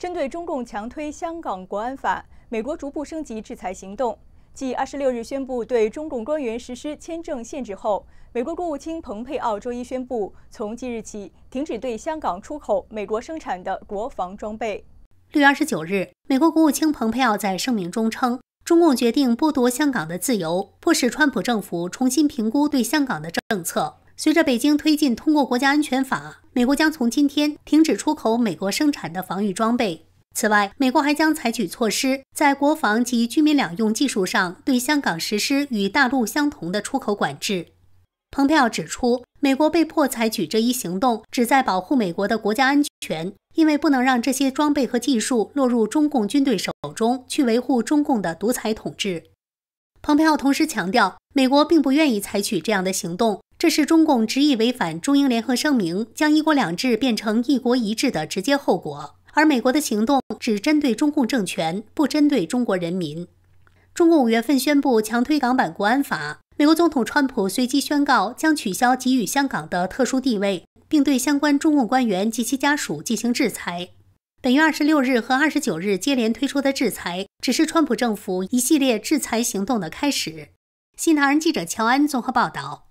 针对中共强推香港国安法，美国逐步升级制裁行动。继二十六日宣布对中共官员实施签证限制后，美国国务卿蓬佩奥周一宣布，从即日起停止对香港出口美国生产的国防装备。六月二十九日，美国国务卿蓬佩奥在声明中称，中共决定剥夺香港的自由，迫使川普政府重新评估对香港的政策。随着北京推进通过国家安全法，美国将从今天停止出口美国生产的防御装备。此外，美国还将采取措施，在国防及军民两用技术上对香港实施与大陆相同的出口管制。蓬佩奥指出，美国被迫采取这一行动，旨在保护美国的国家安全，因为不能让这些装备和技术落入中共军队手中，去维护中共的独裁统治。蓬佩奥同时强调，美国并不愿意采取这样的行动。这是中共执意违反中英联合声明，将“一国两制”变成“一国一制”的直接后果。而美国的行动只针对中共政权，不针对中国人民。中共五月份宣布强推港版国安法，美国总统川普随即宣告将取消给予香港的特殊地位，并对相关中共官员及其家属进行制裁。本月二十六日和二十九日接连推出的制裁，只是川普政府一系列制裁行动的开始。《新唐人记者乔安综合报道》。